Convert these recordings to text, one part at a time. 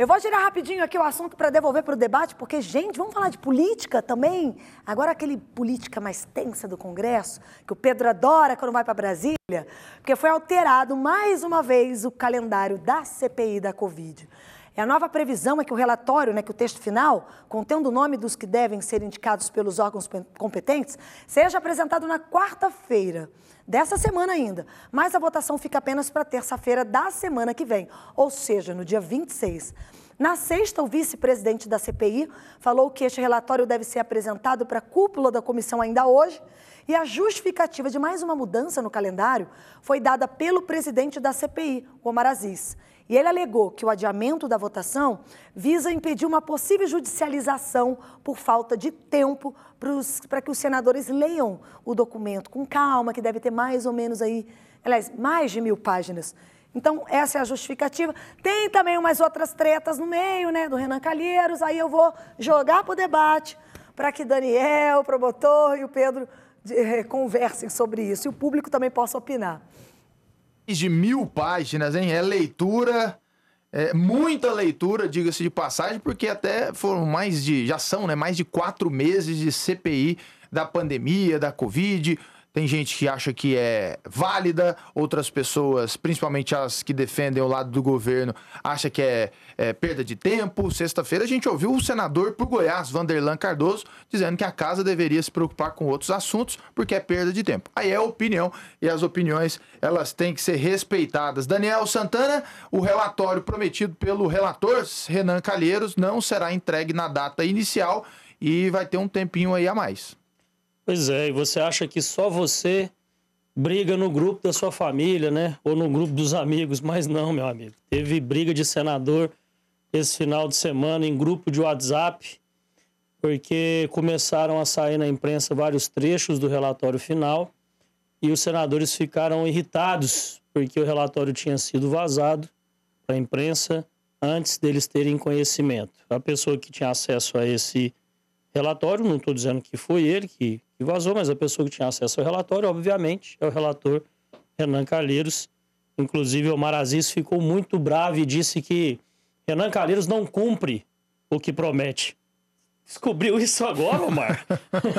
Eu vou girar rapidinho aqui o assunto para devolver para o debate, porque, gente, vamos falar de política também? Agora, aquele política mais tensa do Congresso, que o Pedro adora quando vai para Brasília, porque foi alterado mais uma vez o calendário da CPI da Covid. A nova previsão é que o relatório, né, que o texto final, contendo o nome dos que devem ser indicados pelos órgãos competentes, seja apresentado na quarta-feira dessa semana ainda, mas a votação fica apenas para terça-feira da semana que vem, ou seja, no dia 26. Na sexta, o vice-presidente da CPI falou que este relatório deve ser apresentado para a cúpula da comissão ainda hoje e a justificativa de mais uma mudança no calendário foi dada pelo presidente da CPI, Omar Aziz. E ele alegou que o adiamento da votação visa impedir uma possível judicialização por falta de tempo para que os senadores leiam o documento com calma, que deve ter mais ou menos aí, aliás, mais de mil páginas. Então, essa é a justificativa. Tem também umas outras tretas no meio, né, do Renan Calheiros. Aí eu vou jogar para o debate para que Daniel, o promotor e o Pedro eh, conversem sobre isso e o público também possa opinar de mil páginas, hein? É leitura, é muita leitura, diga-se de passagem, porque até foram mais de, já são, né? Mais de quatro meses de CPI da pandemia, da Covid. Tem gente que acha que é válida, outras pessoas, principalmente as que defendem o lado do governo, acha que é, é perda de tempo. Sexta-feira a gente ouviu o senador por Goiás, Vanderlan Cardoso, dizendo que a casa deveria se preocupar com outros assuntos porque é perda de tempo. Aí é opinião e as opiniões elas têm que ser respeitadas. Daniel Santana, o relatório prometido pelo relator Renan Calheiros não será entregue na data inicial e vai ter um tempinho aí a mais. Pois é, e você acha que só você briga no grupo da sua família, né? Ou no grupo dos amigos, mas não, meu amigo. Teve briga de senador esse final de semana em grupo de WhatsApp, porque começaram a sair na imprensa vários trechos do relatório final e os senadores ficaram irritados porque o relatório tinha sido vazado para a imprensa antes deles terem conhecimento. A pessoa que tinha acesso a esse relatório, não estou dizendo que foi ele que vazou, mas a pessoa que tinha acesso ao relatório, obviamente, é o relator Renan Calheiros. Inclusive, Omar Aziz ficou muito bravo e disse que Renan Calheiros não cumpre o que promete. Descobriu isso agora, Omar?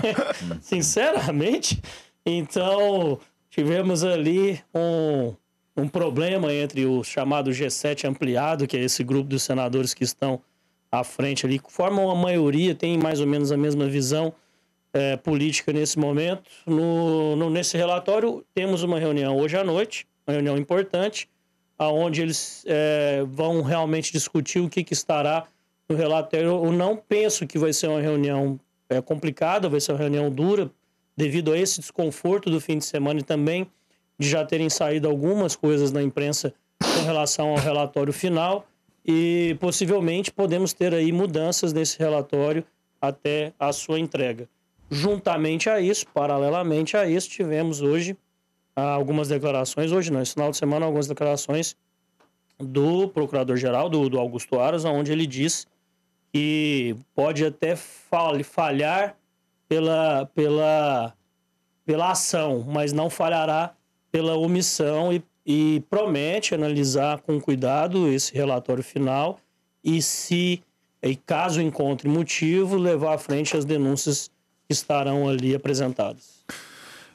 Sinceramente. Então, tivemos ali um, um problema entre o chamado G7 ampliado, que é esse grupo dos senadores que estão à frente ali, formam a maioria, tem mais ou menos a mesma visão é, política nesse momento. No, no, nesse relatório, temos uma reunião hoje à noite, uma reunião importante, aonde eles é, vão realmente discutir o que, que estará no relatório. Eu não penso que vai ser uma reunião é, complicada, vai ser uma reunião dura, devido a esse desconforto do fim de semana e também de já terem saído algumas coisas na imprensa com relação ao relatório final e possivelmente podemos ter aí mudanças nesse relatório até a sua entrega. Juntamente a isso, paralelamente a isso, tivemos hoje ah, algumas declarações, hoje não, esse final de semana, algumas declarações do procurador-geral, do, do, Augusto Aras, onde ele diz que pode até falhar pela, pela, pela ação, mas não falhará pela omissão e, e promete analisar com cuidado esse relatório final e se, e caso encontre motivo, levar à frente as denúncias estarão ali apresentados.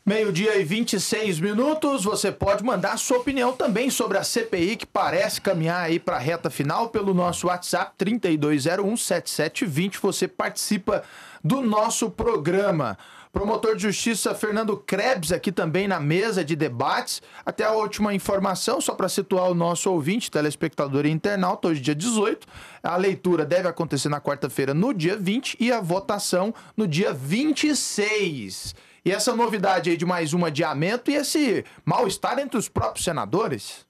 Meio-dia e 26 minutos, você pode mandar sua opinião também sobre a CPI que parece caminhar aí para a reta final pelo nosso WhatsApp 32017720. Você participa do nosso programa. Promotor de Justiça Fernando Krebs aqui também na mesa de debates. Até a última informação, só para situar o nosso ouvinte, telespectador e internauta, hoje dia 18. A leitura deve acontecer na quarta-feira, no dia 20, e a votação no dia 26. E essa novidade aí de mais um adiamento e esse mal-estar entre os próprios senadores?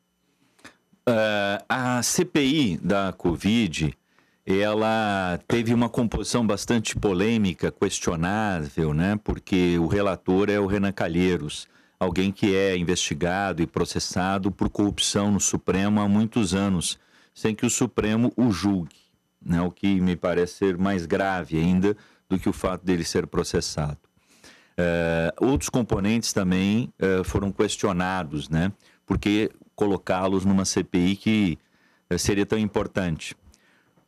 Uh, a CPI da Covid ela teve uma composição bastante polêmica, questionável, né? Porque o relator é o Renan Calheiros, alguém que é investigado e processado por corrupção no Supremo há muitos anos, sem que o Supremo o julgue, né? O que me parece ser mais grave ainda do que o fato dele ser processado. Eh, outros componentes também eh, foram questionados, né? Porque colocá-los numa CPI que eh, seria tão importante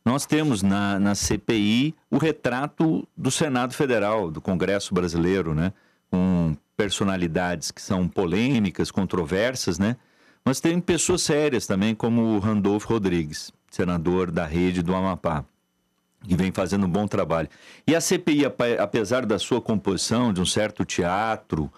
nós temos na, na CPI o retrato do Senado Federal, do Congresso Brasileiro, né? Com personalidades que são polêmicas, controversas, né? Mas tem pessoas sérias também, como o Randolfo Rodrigues, senador da rede do Amapá, que vem fazendo um bom trabalho. E a CPI, apesar da sua composição, de um certo teatro,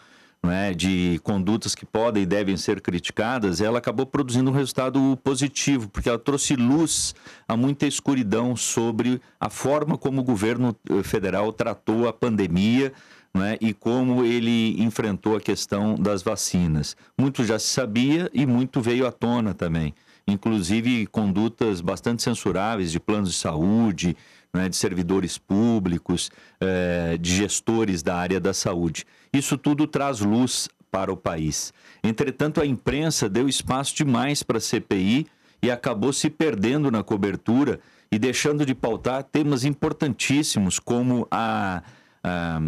é, de condutas que podem e devem ser criticadas, ela acabou produzindo um resultado positivo, porque ela trouxe luz a muita escuridão sobre a forma como o governo eh, federal tratou a pandemia. Né, e como ele enfrentou a questão das vacinas. Muito já se sabia e muito veio à tona também. Inclusive condutas bastante censuráveis de planos de saúde, né, de servidores públicos, eh, de gestores da área da saúde. Isso tudo traz luz para o país. Entretanto, a imprensa deu espaço demais para a CPI e acabou se perdendo na cobertura e deixando de pautar temas importantíssimos como a, a,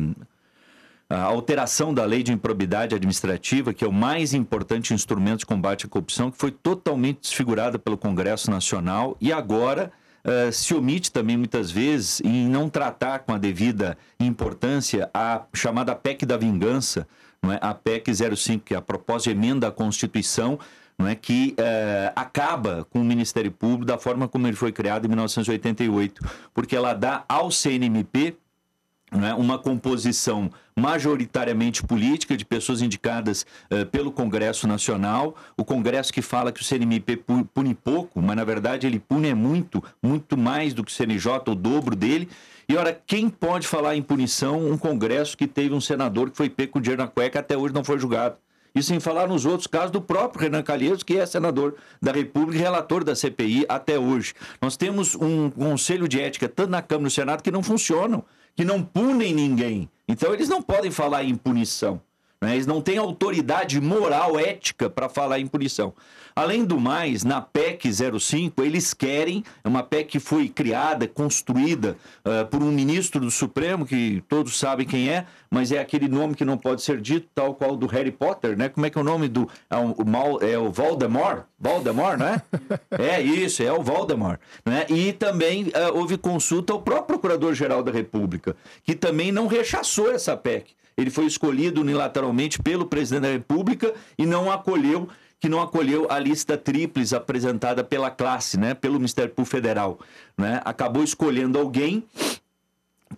a, alteração da lei de improbidade administrativa, que é o mais importante instrumento de combate à corrupção, que foi totalmente desfigurada pelo Congresso Nacional e agora eh, se omite também muitas vezes em não tratar com a devida importância a chamada PEC da vingança, não é? a PEC 05, que é a proposta de emenda à Constituição, não é? que uh, acaba com o Ministério Público da forma como ele foi criado em 1988, porque ela dá ao CNMP né, uma composição majoritariamente política, de pessoas indicadas eh, pelo Congresso Nacional, o Congresso que fala que o CNMP pune pouco, mas na verdade ele pune é muito, muito mais do que o CNJ, o dobro dele. E ora, quem pode falar em punição um Congresso que teve um senador que foi pego com dinheiro na cueca até hoje não foi julgado? E sem falar nos outros casos do próprio Renan Calheiros, que é senador da República e relator da CPI até hoje. Nós temos um conselho de ética, tanto na Câmara e no Senado, que não funcionam que não punem ninguém. Então eles não podem falar em punição. Né? Eles não têm autoridade moral, ética para falar em punição. Além do mais, na PEC 05, eles querem, é uma PEC que foi criada, construída uh, por um ministro do Supremo, que todos sabem quem é, mas é aquele nome que não pode ser dito, tal qual do Harry Potter, né? Como é que é o nome do. É o, Mal, é o Voldemort? Voldemort, né? é isso, é o Voldemort. Né? E também uh, houve consulta ao próprio Procurador-Geral da República, que também não rechaçou essa PEC. Ele foi escolhido unilateralmente pelo presidente da República e não acolheu que não acolheu a lista tríplice apresentada pela classe, né, pelo Ministério Público Federal, né? Acabou escolhendo alguém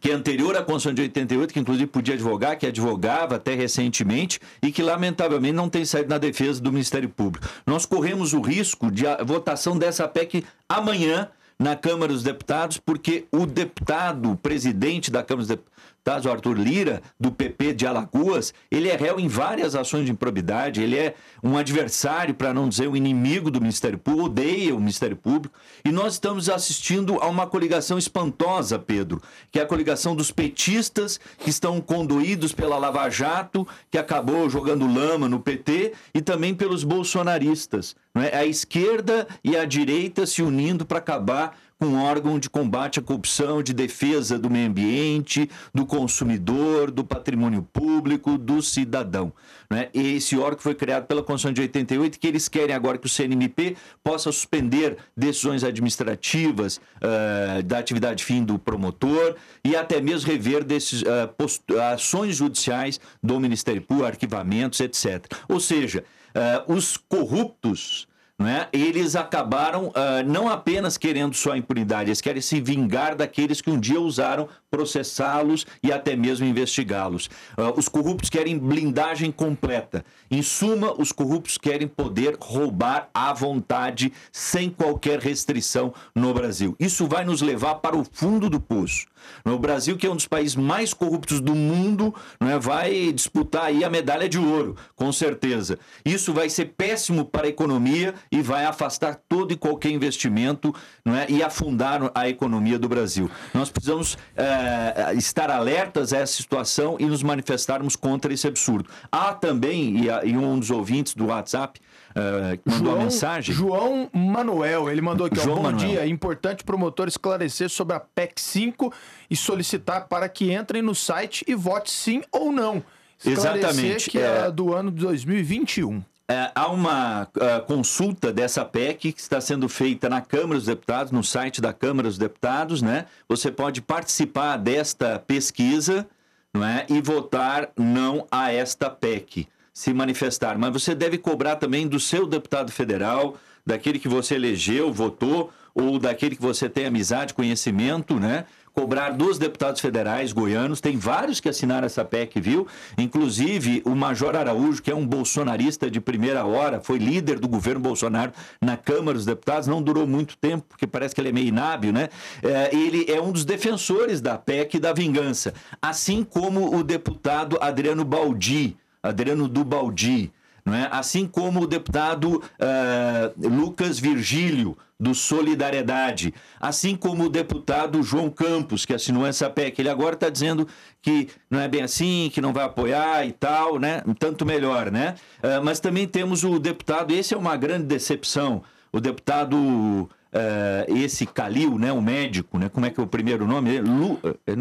que é anterior à Constituição de 88, que inclusive podia advogar, que advogava até recentemente e que lamentavelmente não tem saído na defesa do Ministério Público. Nós corremos o risco de a votação dessa PEC amanhã na Câmara dos Deputados, porque o deputado, o presidente da Câmara dos Deputados, tá? O Arthur Lira, do PP de Alagoas, ele é réu em várias ações de improbidade, ele é um adversário, para não dizer o um inimigo do Ministério Público, odeia o Ministério Público, e nós estamos assistindo a uma coligação espantosa, Pedro, que é a coligação dos petistas que estão conduídos pela Lava Jato, que acabou jogando lama no PT, e também pelos bolsonaristas, não é? A esquerda e a direita se unindo para acabar um órgão de combate à corrupção, de defesa do meio ambiente, do consumidor, do patrimônio público, do cidadão. Né? E esse órgão foi criado pela Constituição de 88, que eles querem agora que o CNMP possa suspender decisões administrativas uh, da atividade fim do promotor e até mesmo rever desses, uh, ações judiciais do Ministério Público, arquivamentos, etc. Ou seja, uh, os corruptos né, eles acabaram uh, não apenas querendo só impunidade, eles querem se vingar daqueles que um dia usaram, processá-los e até mesmo investigá-los. Uh, os corruptos querem blindagem completa. Em suma, os corruptos querem poder roubar à vontade, sem qualquer restrição no Brasil. Isso vai nos levar para o fundo do poço. O Brasil, que é um dos países mais corruptos do mundo, né, vai disputar aí a medalha de ouro, com certeza. Isso vai ser péssimo para a economia e vai afastar todo e qualquer investimento não é? e afundar a economia do Brasil. Nós precisamos é, estar alertas a essa situação e nos manifestarmos contra esse absurdo. Há também, e, um dos ouvintes do WhatsApp Uh, mandou João, uma mensagem. João Manuel, ele mandou aqui, João ó, bom Manuel. dia, importante promotor esclarecer sobre a PEC 5 e solicitar para que entrem no site e vote sim ou não. Esclarecer Exatamente. que é, é do ano de 2021. É, há uma é, consulta dessa PEC que está sendo feita na Câmara dos Deputados, no site da Câmara dos Deputados, né? Você pode participar desta pesquisa não é? e votar não a esta PEC, se manifestar. Mas você deve cobrar também do seu deputado federal, daquele que você elegeu, votou, ou daquele que você tem amizade, conhecimento, né? cobrar dos deputados federais goianos. Tem vários que assinaram essa PEC, viu? Inclusive o Major Araújo, que é um bolsonarista de primeira hora, foi líder do governo Bolsonaro na Câmara dos Deputados, não durou muito tempo, porque parece que ele é meio inábil, né? É, ele é um dos defensores da PEC e da vingança, assim como o deputado Adriano Baldi, Adriano Dubaldi. Baldi. Não é? Assim como o deputado uh, Lucas Virgílio, do Solidariedade, assim como o deputado João Campos, que assinou essa PEC. Ele agora está dizendo que não é bem assim, que não vai apoiar e tal, né? Tanto melhor, né? Uh, mas também temos o deputado, esse é uma grande decepção, o deputado. Uh, esse Calil, né, o médico, né, como é que é o primeiro nome? É, Lu,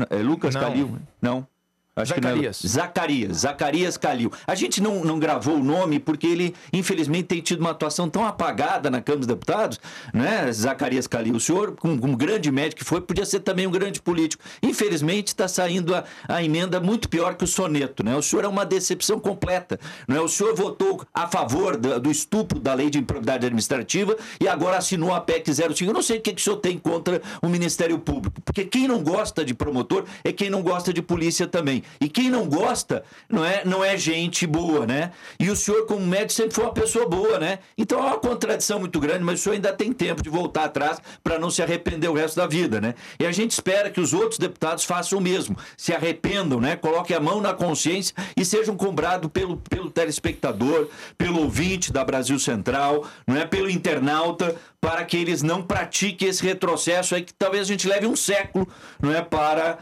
é Lucas não. Calil, não? Acho Zacarias. Zacarias, Zacarias Calil. A gente não, não gravou o nome porque ele, infelizmente, tem tido uma atuação tão apagada na Câmara dos Deputados, né? Zacarias Calil, o senhor, como um grande médico que foi, podia ser também um grande político. Infelizmente, está saindo a, a emenda muito pior que o soneto, né? O senhor é uma decepção completa, né? O senhor votou a favor do, do estupro da lei de improbidade administrativa e agora assinou a PEC 05. Eu não sei o que, que o senhor tem contra o Ministério Público, porque quem não gosta de promotor é quem não gosta de polícia também. E quem não gosta não é, não é gente boa, né? E o senhor, como médico, sempre foi uma pessoa boa, né? Então é uma contradição muito grande, mas o senhor ainda tem tempo de voltar atrás para não se arrepender o resto da vida, né? E a gente espera que os outros deputados façam o mesmo, se arrependam, né? Coloquem a mão na consciência e sejam cobrados pelo, pelo telespectador, pelo ouvinte da Brasil Central, não é? Pelo internauta, para que eles não pratiquem esse retrocesso aí que talvez a gente leve um século não é para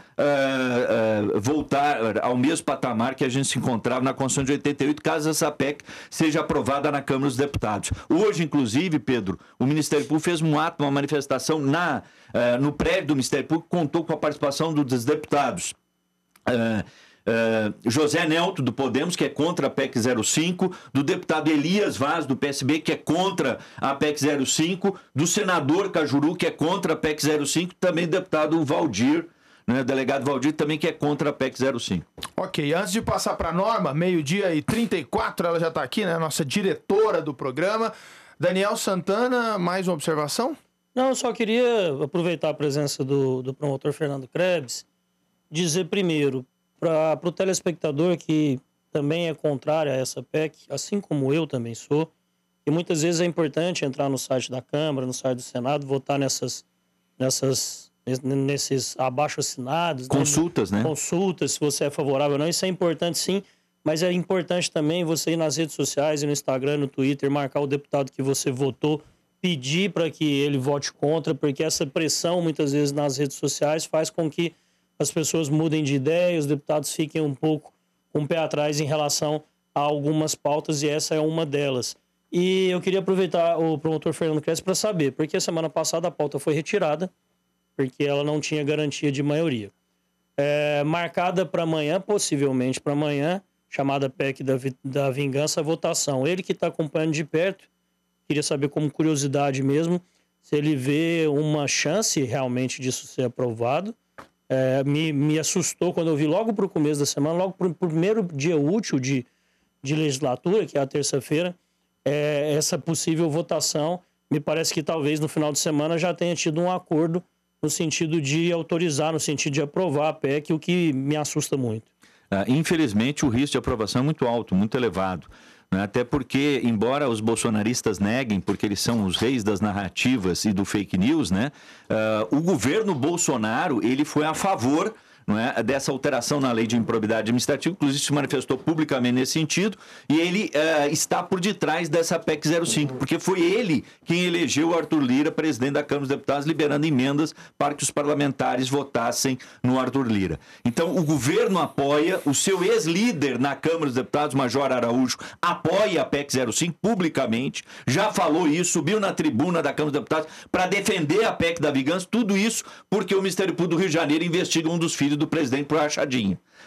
uh, uh, voltar ao mesmo patamar que a gente se encontrava na Constituição de 88 caso essa PEC seja aprovada na Câmara dos Deputados hoje inclusive Pedro o Ministério Público fez um ato uma manifestação na uh, no prédio do Ministério Público contou com a participação dos deputados eh, José Nelto, do Podemos, que é contra a PEC 05, do deputado Elias Vaz, do PSB, que é contra a PEC 05, do senador Cajuru, que é contra a PEC 05, também do deputado Valdir, né, delegado Valdir, também que é contra a PEC 05. Ok, antes de passar para a norma, meio-dia e 34, ela já está aqui, né, nossa diretora do programa. Daniel Santana, mais uma observação? Não, eu só queria aproveitar a presença do, do promotor Fernando Krebs, dizer primeiro para o telespectador que também é contrário a essa PEC, assim como eu também sou, e muitas vezes é importante entrar no site da Câmara, no site do Senado, votar nessas, nessas, nesses abaixo-assinados. Né? Consultas, né? né? Consultas, se você é favorável ou não. Isso é importante, sim. Mas é importante também você ir nas redes sociais, no Instagram, no Twitter, marcar o deputado que você votou, pedir para que ele vote contra, porque essa pressão, muitas vezes, nas redes sociais faz com que as pessoas mudem de ideia, os deputados fiquem um pouco com um o pé atrás em relação a algumas pautas e essa é uma delas. E eu queria aproveitar o promotor Fernando Cresce para saber, porque a semana passada a pauta foi retirada, porque ela não tinha garantia de maioria. É, marcada para amanhã, possivelmente para amanhã, chamada PEC da, da vingança, votação. Ele que está acompanhando de perto, queria saber como curiosidade mesmo, se ele vê uma chance realmente disso ser aprovado é, me, me assustou quando eu vi logo para o começo da semana, logo para o primeiro dia útil de, de legislatura, que é a terça-feira, é, essa possível votação. Me parece que talvez no final de semana já tenha tido um acordo no sentido de autorizar, no sentido de aprovar a PEC, o que me assusta muito. Ah, infelizmente, o risco de aprovação é muito alto, muito elevado. Né? Até porque, embora os bolsonaristas neguem, porque eles são os reis das narrativas e do fake news, né? Uh, o governo Bolsonaro ele foi a favor não é, dessa alteração na lei de improbidade administrativa, inclusive se manifestou publicamente nesse sentido, e ele é, está por detrás dessa PEC 05, porque foi ele quem elegeu Arthur Lira presidente da Câmara dos Deputados, liberando emendas para que os parlamentares votassem no Arthur Lira. Então, o governo apoia, o seu ex-líder na Câmara dos Deputados, Major Araújo, apoia a PEC 05 publicamente, já falou isso, subiu na tribuna da Câmara dos Deputados para defender a PEC da vingança, tudo isso porque o Ministério Público do Rio de Janeiro investiga um dos filhos do presidente pro o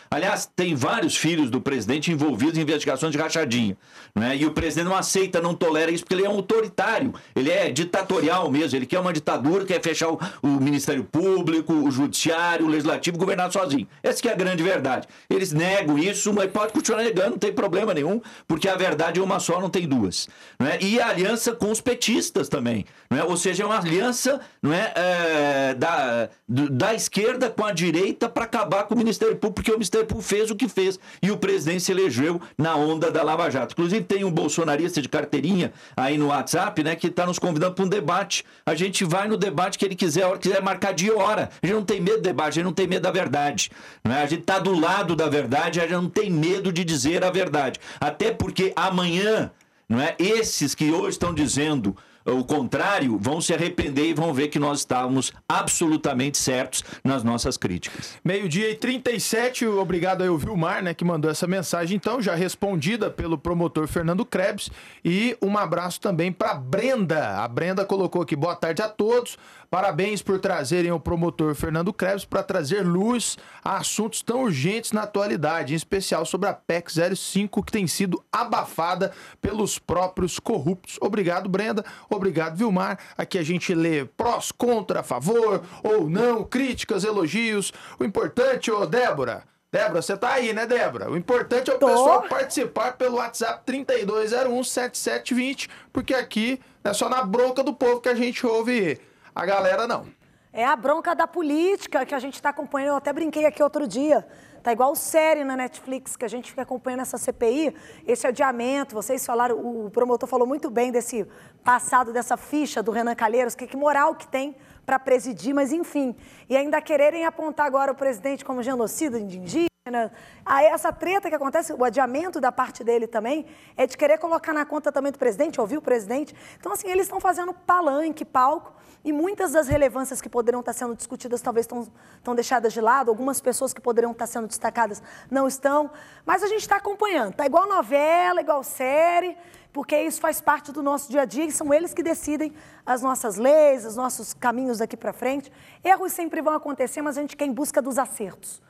Aliás, tem vários filhos do presidente envolvidos em investigações de rachadinha. Né? E o presidente não aceita, não tolera isso, porque ele é um autoritário, ele é ditatorial mesmo, ele quer uma ditadura, quer fechar o, o Ministério Público, o Judiciário, o Legislativo, governar sozinho. Essa é a grande verdade. Eles negam isso, mas pode continuar negando, não tem problema nenhum, porque a verdade é uma só, não tem duas. Né? E a aliança com os petistas também. Né? Ou seja, é uma aliança não é, é da, da esquerda com a direita para acabar com o Ministério Público, porque o Ministério tempo fez o que fez e o presidente se elegeu na onda da Lava Jato. Inclusive, tem um bolsonarista de carteirinha aí no WhatsApp, né, que está nos convidando para um debate. A gente vai no debate que ele quiser, a hora que quiser marcar dia e hora. A gente não tem medo do debate, a gente não tem medo da verdade. Né? A gente está do lado da verdade, a gente não tem medo de dizer a verdade. Até porque amanhã, não é? Esses que hoje estão dizendo o contrário vão se arrepender e vão ver que nós estávamos absolutamente certos nas nossas críticas. Meio-dia e 37, obrigado aí o Vilmar, né, que mandou essa mensagem, então, já respondida pelo promotor Fernando Krebs. E um abraço também para Brenda. A Brenda colocou aqui boa tarde a todos. Parabéns por trazerem o promotor Fernando Krebs para trazer luz a assuntos tão urgentes na atualidade, em especial sobre a PEC 05, que tem sido abafada pelos próprios corruptos. Obrigado, Brenda. Obrigado, Vilmar. Aqui a gente lê prós, contra, a favor ou não, críticas, elogios. O importante, ô Débora, Débora, você tá aí, né, Débora? O importante é o Tô. pessoal participar pelo WhatsApp 32017720, porque aqui é só na bronca do povo que a gente ouve a galera não. É a bronca da política que a gente está acompanhando. Eu até brinquei aqui outro dia. Tá igual série na Netflix que a gente fica acompanhando essa CPI, esse adiamento. Vocês falaram, o promotor falou muito bem desse passado, dessa ficha do Renan Calheiros, que, que moral que tem para presidir, mas enfim. E ainda quererem apontar agora o presidente como genocida, indígena? Né? essa treta que acontece, o adiamento da parte dele também, é de querer colocar na conta também do presidente, ouvir o presidente. Então, assim, eles estão fazendo palanque, palco, e muitas das relevâncias que poderiam estar sendo discutidas talvez estão, estão deixadas de lado, algumas pessoas que poderiam estar sendo destacadas não estão, mas a gente está acompanhando. Está igual novela, igual série, porque isso faz parte do nosso dia a dia e são eles que decidem as nossas leis, os nossos caminhos daqui para frente. Erros sempre vão acontecer, mas a gente quer em busca dos acertos.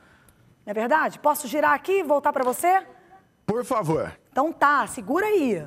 Não é verdade? Posso girar aqui e voltar para você? Por favor. Então tá, segura aí.